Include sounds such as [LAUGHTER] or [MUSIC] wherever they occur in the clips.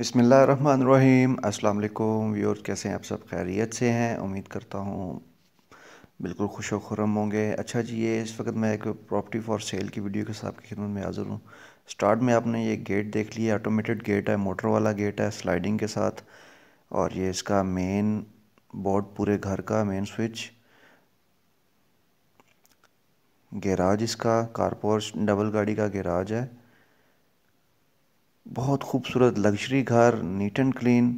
बसमीम अल्लाम कैसे हैं आप सब खैरियत से हैं उम्मीद करता हूँ बिल्कुल खुश खुरम होंगे अच्छा जी ये इस वक्त मैं एक प्रॉपर्टी फॉर सेल की वीडियो के साथ आपकी खिदमत में हाज़िर हूँ स्टार्ट में आपने ये गेट देख लिया ऑटोमेटेड गेट है मोटर वाला गेट है स्लाइडिंग के साथ और ये इसका मेन बोर्ड पूरे घर का मेन स्विच गैराज इसका कारपोर्स डबल गाड़ी का गैराज है बहुत खूबसूरत लग्जरी घर neat and clean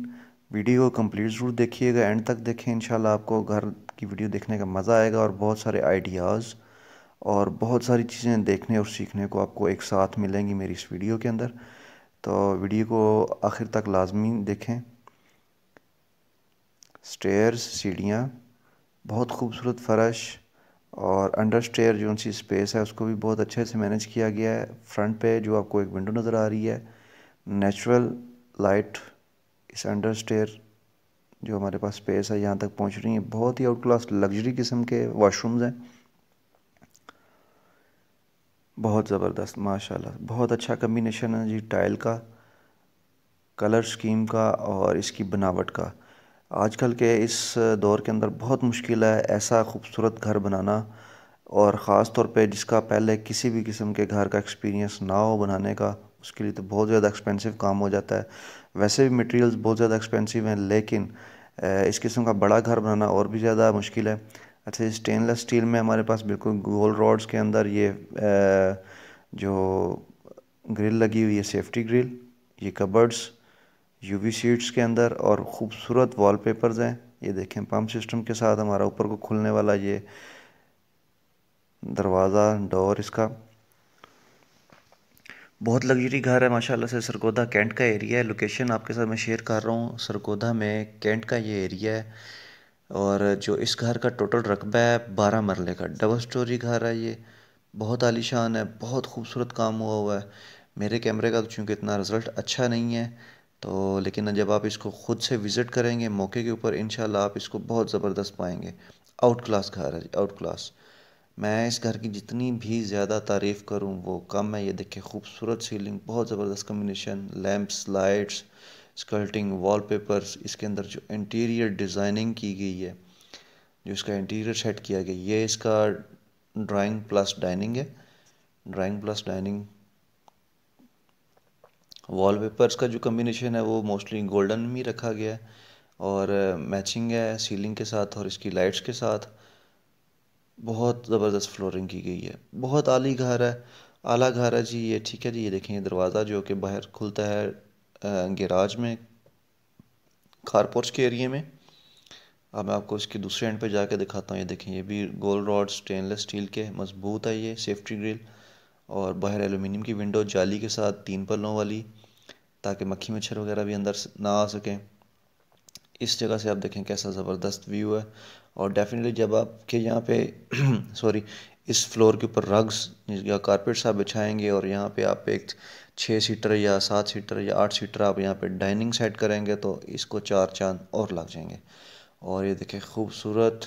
video complete ज़रूर देखिएगा एंड तक देखें इंशाल्लाह आपको घर की वीडियो देखने का मज़ा आएगा और बहुत सारे आइडियाज़ और बहुत सारी चीज़ें देखने और सीखने को आपको एक साथ मिलेंगी मेरी इस वीडियो के अंदर तो वीडियो को आखिर तक लाजमी देखें स्टेयर्स सीढ़ियाँ बहुत खूबसूरत फर्श और अंडर स्टेयर जो उनकी स्पेस है उसको भी बहुत अच्छे से मैनेज किया गया है फ्रंट पे जो आपको एक विंडो नज़र आ रही है नेचुरल लाइट इस अंडर स्टेयर जो हमारे पास स्पेस है यहाँ तक पहुँच रही है बहुत ही आउट क्लास लग्जरी किस्म के वाशरूम्स हैं बहुत ज़बरदस्त माशाल्लाह बहुत अच्छा कम्बिनेशन है जी टाइल का कलर स्कीम का और इसकी बनावट का आजकल के इस दौर के अंदर बहुत मुश्किल है ऐसा खूबसूरत घर बनाना और ख़ास तौर पे जिसका पहले किसी भी किस्म के घर का एक्सपीरियंस ना हो बनाने का उसके लिए तो बहुत ज़्यादा एक्सपेंसिव काम हो जाता है वैसे भी मटेरियल्स बहुत ज़्यादा एक्सपेंसिव हैं लेकिन इस किस्म का बड़ा घर बनाना और भी ज़्यादा मुश्किल है अच्छा स्टेनलेस स्टील में हमारे पास बिल्कुल गोल रॉड्स के अंदर ये जो ग्रिल लगी हुई है सेफ्टी ग्रिल ये कबर्ड्स यूवी सीट्स के अंदर और ख़ूबसूरत वॉलपेपर्स हैं ये देखें पम्प सिस्टम के साथ हमारा ऊपर को खुलने वाला ये दरवाज़ा डोर इसका बहुत लग्जरी घर है माशाल्लाह से सरगोधा कैंट का एरिया है लोकेशन आपके साथ मैं शेयर कर रहा हूँ सरगोदा में कैंट का ये एरिया है और जो इस घर का टोटल रकबा है बारह मरले का डबल स्टोरी घर है ये बहुत आलीशान है बहुत खूबसूरत काम हुआ हुआ है मेरे कैमरे का तो चूँकि इतना रिज़ल्ट अच्छा नहीं है तो लेकिन जब आप इसको ख़ुद से विज़िट करेंगे मौके के ऊपर इन आप इसको बहुत ज़बरदस्त पाएंगे आउट क्लास घर है आउट क्लास मैं इस घर की जितनी भी ज़्यादा तारीफ़ करूँ वो कम है ये देखिए खूबसूरत सीलिंग बहुत ज़बरदस्त combination lamps lights skirting wallpapers इसके अंदर जो इंटीरियर डिज़ाइनिंग की गई है जो इसका इंटीरियर सेट किया गया ये इसका ड्राइंग प्लस डाइनिंग है ड्राइंग प्लस डाइनिंग वॉलपेपर्स का जो कम्बिनेशन है वो मोस्टली गोल्डन में रखा गया है और मैचिंग है सीलिंग के साथ और इसकी लाइट्स के साथ बहुत ज़बरदस्त फ्लोरिंग की गई है बहुत आली घर है आला घर है जी ये ठीक है जी ये देखें दरवाज़ा जो कि बाहर खुलता है गैराज में पोर्च के एरिए में अब मैं आपको इसके दूसरे एंड पे जाके दिखाता हूँ ये देखें ये भी गोल रॉड स्टेनलेस स्टील के मजबूत है ये सेफ्टी ग्रिल और बाहर एलुमिनियम की विंडो जाली के साथ तीन पल्लों वाली ताकि मक्खी मच्छर वगैरह भी अंदर ना आ सकें इस जगह से आप देखें कैसा ज़बरदस्त व्यू है और डेफिनेटली जब आपके यहाँ पे सॉरी [CLEARS THROAT] इस फ्लोर के ऊपर रग्स या कारपेट्स आप बिछाएंगे और यहाँ पे आप एक छः सीटर या सात सीटर या आठ सीटर आप यहाँ पे डाइनिंग सेट करेंगे तो इसको चार चांद और लग जाएंगे और ये देखें खूबसूरत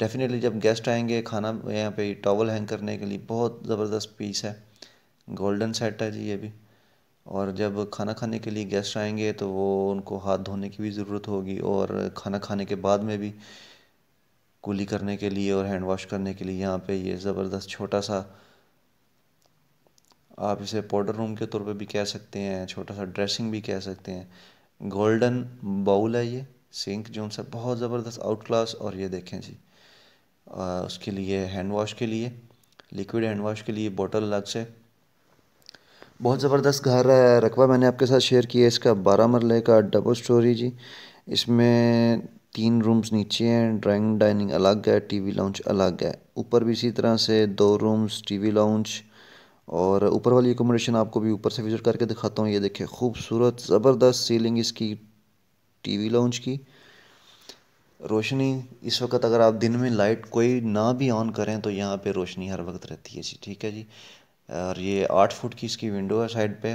डेफिनेटली जब गेस्ट आएंगे खाना यहाँ पे टॉवल हैंग करने के लिए बहुत ज़बरदस्त पीस है गोल्डन सेट है जी ये भी और जब खाना खाने के लिए गेस्ट आएंगे तो वो उनको हाथ धोने की भी ज़रूरत होगी और खाना खाने के बाद में भी कूली करने के लिए और हैंड वॉश करने के लिए यहाँ पे ये ज़बरदस्त छोटा सा आप इसे पाउडर रूम के तौर पे भी कह सकते हैं छोटा सा ड्रेसिंग भी कह सकते हैं गोल्डन बाउल है ये सिंक जो उनसे बहुत ज़बरदस्त आउट क्लास और ये देखें जी आ, उसके लिए हैंड वॉश के लिए लिक्विड हैंड वॉश के लिए बॉटल अलग से बहुत ज़बरदस्त घर है रकबा मैंने आपके साथ शेयर किया इसका बारह मरले का डबल स्टोरी जी इसमें तीन रूम्स नीचे हैं ड्राइंग डाइनिंग अलग है टीवी लाउंज अलग है ऊपर भी इसी तरह से दो रूम्स टीवी लाउंज और ऊपर वाली एकोमोडेशन आपको भी ऊपर से विज़िट करके दिखाता हूँ ये देखिए खूबसूरत ज़बरदस्त सीलिंग इसकी टीवी लाउंज की रोशनी इस वक्त अगर आप दिन में लाइट कोई ना भी ऑन करें तो यहाँ पे रोशनी हर वक्त रहती है जी ठीक है जी और ये आठ फुट की इसकी विंडो है साइड पे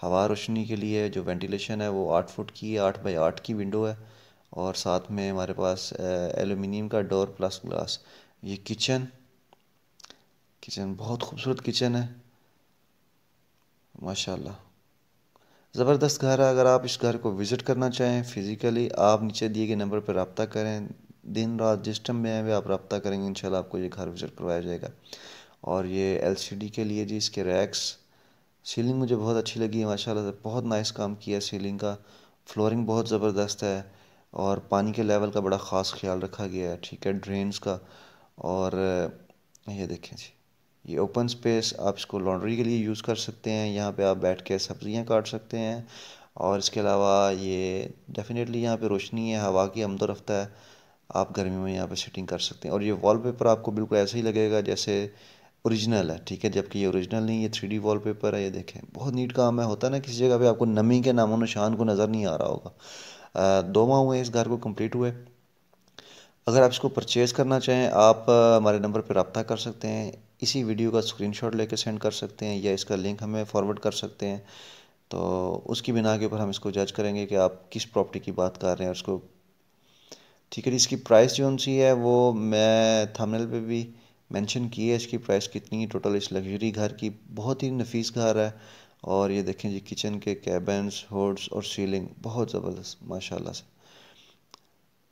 हवा रोशनी के लिए जो वेंटिलेशन है वो आठ फुट की आठ बाई आठ की विंडो है और साथ में हमारे पास एलुमिनियम का डोर प्लस ग्लास ये किचन किचन बहुत खूबसूरत किचन है माशाल्लाह ज़बरदस्त घर है अगर आप इस घर को विज़िट करना चाहें फ़िज़िकली आप नीचे दिए गए नंबर पर रबता करें दिन रात जिस टाइम में आए हुए आप रबता करेंगे इन आपको ये घर विज़िट करवाया जाएगा और ये एलसीडी के लिए जी इसके रैक्स सीलिंग मुझे बहुत अच्छी लगी माशाल्लाह से बहुत नाइस काम किया सीलिंग का फ्लोरिंग बहुत ज़बरदस्त है और पानी के लेवल का बड़ा ख़ास ख्याल रखा गया है ठीक है ड्रेन्स का और ये देखें जी ये ओपन स्पेस आप इसको लॉन्ड्री के लिए यूज़ कर सकते हैं यहाँ पे आप बैठ के सब्ज़ियाँ काट सकते हैं और इसके अलावा ये डेफिनेटली यहाँ पे रोशनी है हवा की आमदो तो रफ्त है आप गर्मी में यहाँ पे सेटिंग कर सकते हैं और ये वॉलपेपर आपको बिल्कुल ऐसे ही लगेगा जैसे ओरिजिनल है ठीक है जबकि ये ओरिजिनल नहीं ये थ्री डी वॉलपेपर है ये देखें बहुत नीट काम है होता है ना किसी जगह पे आपको नमी के नामों निशान को नज़र नहीं आ रहा होगा दो माह हुए इस घर को कंप्लीट हुए अगर आप इसको परचेज़ करना चाहें आप हमारे नंबर पर रबता कर सकते हैं इसी वीडियो का शॉट लेकर सेंड कर सकते हैं या इसका लिंक हमें फॉरवर्ड कर सकते हैं तो उसकी बिना के ऊपर हम इसको जज करेंगे कि आप किस प्रॉपर्टी की बात कर रहे हैं उसको ठीक है इसकी प्राइस जो सी है वो मैं थंबनेल पे भी मेंशन की है इसकी प्राइस कितनी है टोटल इस लग्जरी घर की बहुत ही नफीस घर है और ये देखें जी किचन के कैबिन्स होड्स और सीलिंग बहुत ज़बरदस्त माशाल्लाह से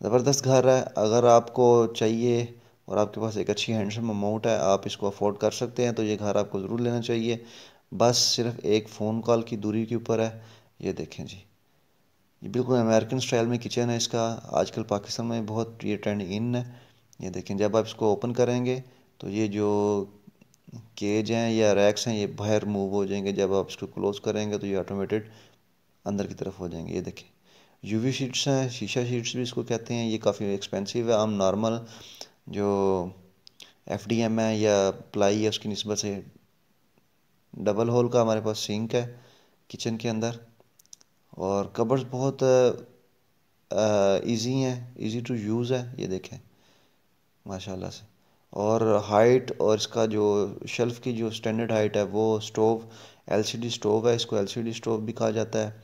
ज़बरदस्त घर है अगर आपको चाहिए और आपके पास एक अच्छी हैंडसम अमाउंट है आप इसको अफोर्ड कर सकते हैं तो ये घर आपको ज़रूर लेना चाहिए बस सिर्फ एक फ़ोन कॉल की दूरी के ऊपर है ये देखें जी ये बिल्कुल अमेरिकन स्टाइल में किचन है इसका आजकल पाकिस्तान में बहुत ये ट्रेंड इन है ये देखें जब आप इसको ओपन करेंगे तो ये जो केज हैं या रैक्स हैं ये बाहर मूव हो जाएंगे जब आप इसको क्लोज़ करेंगे तो ये ऑटोमेटेड अंदर की तरफ हो जाएंगे ये देखें यूवी शीट्स हैं शीशा शीट्स भी इसको कहते हैं ये काफ़ी एक्सपेंसिव है हम नॉर्मल जो एफ डी एम है या प्लाई है उसकी नस्बत से डबल होल का हमारे पास सिंक है किचन के अंदर और कबर्स बहुत इजी हैं इजी टू यूज़ है ये देखें माशाल्लाह से और हाइट और इसका जो शेल्फ़ की जो स्टैंडर्ड हाइट है वो स्टोव एलसीडी स्टोव है इसको एलसीडी स्टोव भी कहा जाता है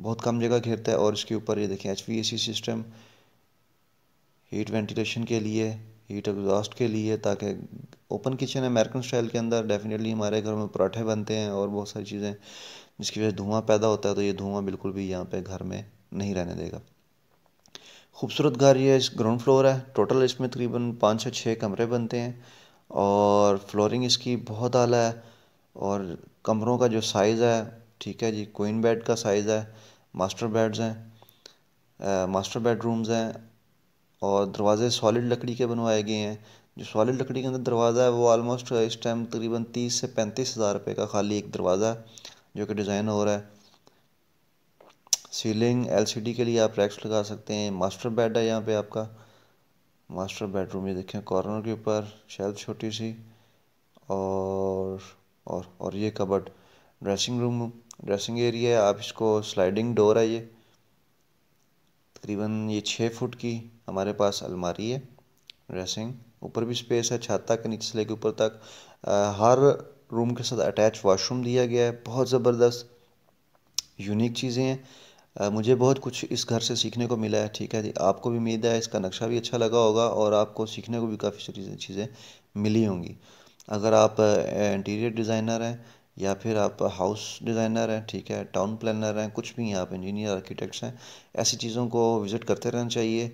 बहुत कम जगह घेरता है और इसके ऊपर ये देखें एच सिस्टम हीट वेंटिलेशन के लिए हीट एग्जॉस्ट के लिए ताकि ओपन किचन अमेरिकन स्टाइल के अंदर डेफिनेटली हमारे घर में पराठे बनते हैं और बहुत सारी चीज़ें जिसकी वजह से धुआं पैदा होता है तो ये धुआं बिल्कुल भी यहाँ पे घर में नहीं रहने देगा खूबसूरत घर ये इस ग्राउंड फ्लोर है टोटल इसमें तकरीबन पाँच से छः कमरे बनते हैं और फ्लोरिंग इसकी बहुत आला है और कमरों का जो साइज़ है ठीक है जी क्वीन बेड का साइज़ है मास्टर बेड्स हैं मास्टर बेडरूम्स हैं और दरवाज़े सॉलिड लकड़ी के बनवाए गए हैं जो सॉलिड लकड़ी के अंदर दरवाज़ा है वो ऑलमोस्ट इस टाइम तकरीबन तीस से पैंतीस हज़ार रुपये का खाली एक दरवाज़ा है जो कि डिज़ाइन हो रहा है सीलिंग एलसीडी के लिए आप रैक्स लगा सकते हैं मास्टर बेड है यहाँ पे आपका मास्टर बेडरूम ये देखें कॉर्नर के ऊपर शेल्फ छोटी सी और और और ये cupboard dressing room dressing area है आप इसको स्लाइडिंग डोर है ये तकरीबन ये छः फुट की हमारे पास अलमारी है ड्रेसिंग ऊपर भी स्पेस है छाता के नीचे से लेके ऊपर तक आ, हर रूम के साथ अटैच वाशरूम दिया गया है बहुत ज़बरदस्त यूनिक चीज़ें हैं मुझे बहुत कुछ इस घर से सीखने को मिला है ठीक है जी आपको भी उम्मीद है इसका नक्शा भी अच्छा लगा होगा और आपको सीखने को भी काफ़ी सारी चीज़ें मिली होंगी अगर आप इंटीरियर डिज़ाइनर हैं या फिर आप हाउस डिज़ाइनर हैं ठीक है टाउन प्लानर हैं कुछ भी हैं आप इंजीनियर आर्किटेक्ट्स हैं ऐसी चीज़ों को विज़िट करते रहना चाहिए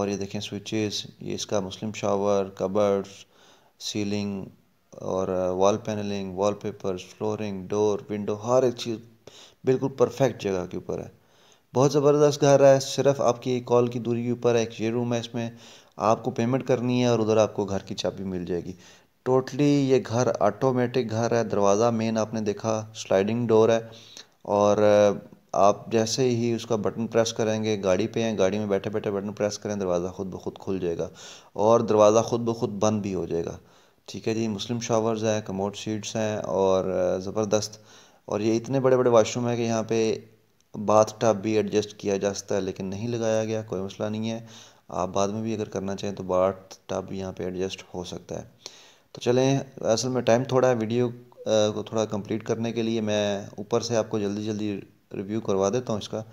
और ये देखें स्विचेस ये इसका मुस्लिम शावर कबर्स सीलिंग और wall panelling wallpapers flooring door window हर एक चीज़ बिल्कुल परफेक्ट जगह के ऊपर है बहुत ज़बरदस्त घर है सिर्फ आपकी कॉल की दूरी के ऊपर एक ये रूम है इसमें आपको पेमेंट करनी है और उधर आपको घर की चाबी मिल जाएगी टोटली ये घर ऑटोमेटिक घर है दरवाज़ा मेन आपने देखा स्लाइडिंग डोर है और आप जैसे ही उसका बटन प्रेस करेंगे गाड़ी पे हैं गाड़ी में बैठे बैठे बटन प्रेस करें दरवाज़ा खुद ब खुद खुल जाएगा और दरवाज़ा खुद ब खुद बंद भी हो जाएगा ठीक है जी मुस्लिम शावर्स हैं कमोड शीट्स हैं और ज़बरदस्त और ये इतने बड़े बड़े वाशरूम है कि यहाँ पे बाथ टाप भी एडजस्ट किया जा सकता है लेकिन नहीं लगाया गया कोई मसला नहीं है आप बाद में भी अगर करना चाहें तो बाथ टाप भी यहाँ पे एडजस्ट हो सकता है तो चलें असल में टाइम थोड़ा है वीडियो को थोड़ा कंप्लीट करने के लिए मैं ऊपर से आपको जल्दी जल्दी रिव्यू करवा देता हूँ इसका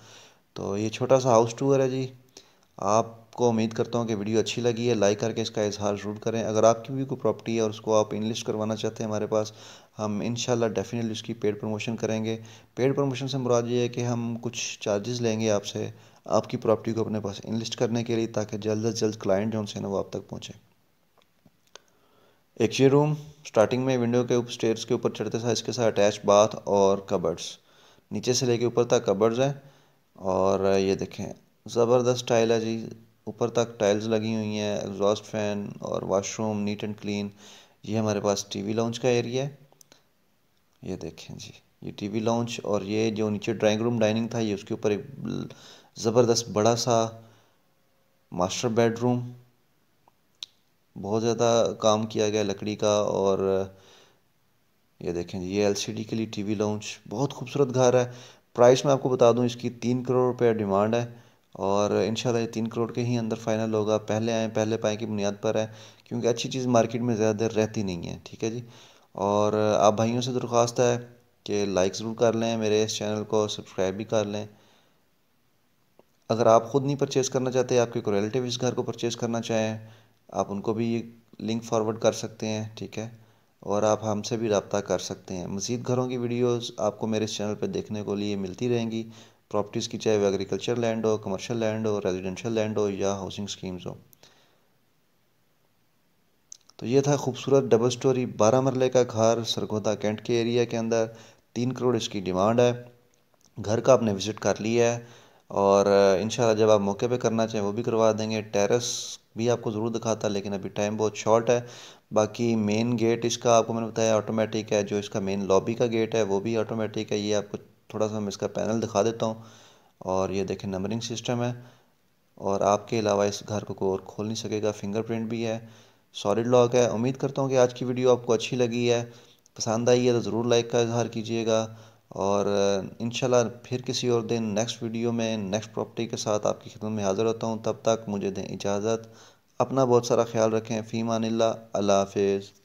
तो ये छोटा सा हाउस टूर है जी आपको उम्मीद करता हूँ कि वीडियो अच्छी लगी है लाइक करके इसका इजहार ज़रूर करें अगर आपकी भी कोई प्रॉपर्टी है और उसको आप इनलिस्ट करवाना चाहते हैं हमारे पास हम इनशाला डेफिनेटली उसकी पेड प्रमोशन करेंगे पेड प्रमोशन से मुराद ये है कि हम कुछ चार्जेस लेंगे आपसे आपकी प्रॉपर्टी को अपने पास इनलिस्ट करने के लिए ताकि जल्द अज जल्द क्लाइंट जो उनसे ना वो आप तक पहुँचें एक ये रूम स्टार्टिंग में विंडो के ऊपर स्टेयर्स के ऊपर चढ़ते साथ इसके साथ अटैच बाथ और कबर्ड्स नीचे से लेके ऊपर तक कबर्ड्स हैं और ये देखें ज़बरदस्त टाइल है जी ऊपर तक टाइल्स लगी हुई हैं एग्जॉस्ट फैन और वाशरूम नीट एंड क्लीन ये हमारे पास टीवी लाउंज का एरिया है ये देखें जी ये टीवी लाउंज और ये जो नीचे ड्राइंग रूम डाइनिंग था ये उसके ऊपर एक ज़बरदस्त बड़ा सा मास्टर बेडरूम बहुत ज़्यादा काम किया गया लकड़ी का और ये देखें जी ये डी के लिए वी लाउंज बहुत खूबसूरत घर है प्राइस मैं आपको बता दूं इसकी तीन करोड़ रुपया डिमांड है और इन ये तीन करोड़ के ही अंदर फाइनल होगा पहले आए पहले पाएँ की बुनियाद पर है क्योंकि अच्छी चीज़ मार्केट में ज़्यादा देर रहती नहीं है ठीक है जी और आप भाइयों से दरख्वास्त है कि लाइक ज़रूर कर लें मेरे इस चैनल को सब्सक्राइब भी कर लें अगर आप ख़ुद नहीं परचेज़ करना चाहते आपके को रिलेटिव इस घर को परचेज़ करना चाहें आप उनको भी ये लिंक फॉरवर्ड कर सकते हैं ठीक है और आप हमसे भी रबता कर सकते हैं मज़ीद घरों की वीडियोस आपको मेरे चैनल पर देखने को लिए मिलती रहेंगी प्रॉपर्टीज़ की चाहे वो एग्रीकल्चर लैंड हो कमर्शियल लैंड हो रेजिडेंशियल लैंड हो या हाउसिंग स्कीम्स हो तो ये था खूबसूरत डबल स्टोरी बारह मरले का घर सरगोदा कैंट के एरिया के अंदर तीन करोड़ इसकी डिमांड है घर का आपने विज़िट कर लिया है और इन जब आप मौके पे करना चाहें वो भी करवा देंगे टेरेस भी आपको ज़रूर दिखाता है लेकिन अभी टाइम बहुत शॉर्ट है बाकी मेन गेट इसका आपको मैंने बताया ऑटोमेटिक है जो इसका मेन लॉबी का गेट है वो भी ऑटोमेटिक है ये आपको थोड़ा सा मैं इसका पैनल दिखा देता हूँ और ये देखें नंबरिंग सिस्टम है और आपके अलावा इस घर को कोई और खोल नहीं सकेगा फिंगरप्रिंट भी है सॉलिड लॉक है उम्मीद करता हूँ कि आज की वीडियो आपको अच्छी लगी है पसंद आई है तो ज़रूर लाइक का इजहार कीजिएगा और इन फिर किसी और दिन नेक्स्ट वीडियो में नेक्स्ट प्रॉपर्टी के साथ आपकी खिदमत में हाज़िर होता हूँ तब तक मुझे दें इजाज़त अपना बहुत सारा ख्याल रखें फ़ीमान अल्लाह हाफिज़